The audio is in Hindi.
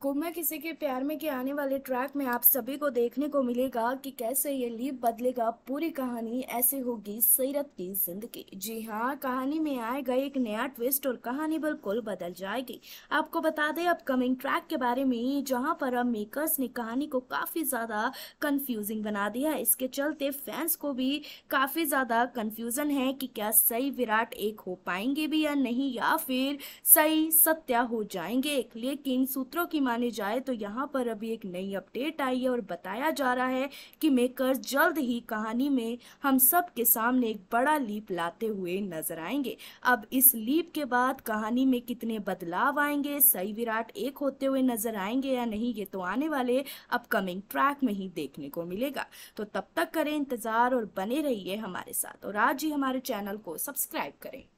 गुम्मा किसी के प्यार में के आने वाले ट्रैक में आप सभी को देखने को मिलेगा कि कैसे ये लीप बदलेगा पूरी कहानी ऐसे होगी सैरत की जिंदगी जी हाँ कहानी में आएगा एक नया ट्विस्ट और कहानी बिल्कुल बदल जाएगी आपको बता दें अपकमिंग ट्रैक के बारे में जहाँ पर अब मेकर्स ने कहानी को काफ़ी ज़्यादा कन्फ्यूजिंग बना दिया है इसके चलते फैंस को भी काफ़ी ज़्यादा कन्फ्यूज़न है कि क्या सही विराट एक हो पाएंगे भी या नहीं या फिर सही सत्या हो जाएंगे लेकिन सूत्रों की की माने जाए तो यहाँ पर अभी एक नई अपडेट आई है और बताया जा रहा है कि मेकर जल्द ही कहानी में हम सब के सामने एक बड़ा लीप लाते हुए नजर आएंगे अब इस लीप के बाद कहानी में कितने बदलाव आएंगे सही विराट एक होते हुए नजर आएंगे या नहीं ये तो आने वाले अपकमिंग ट्रैक में ही देखने को मिलेगा तो तब तक करें इंतज़ार और बने रहिए हमारे साथ और आज ही हमारे चैनल को सब्सक्राइब करें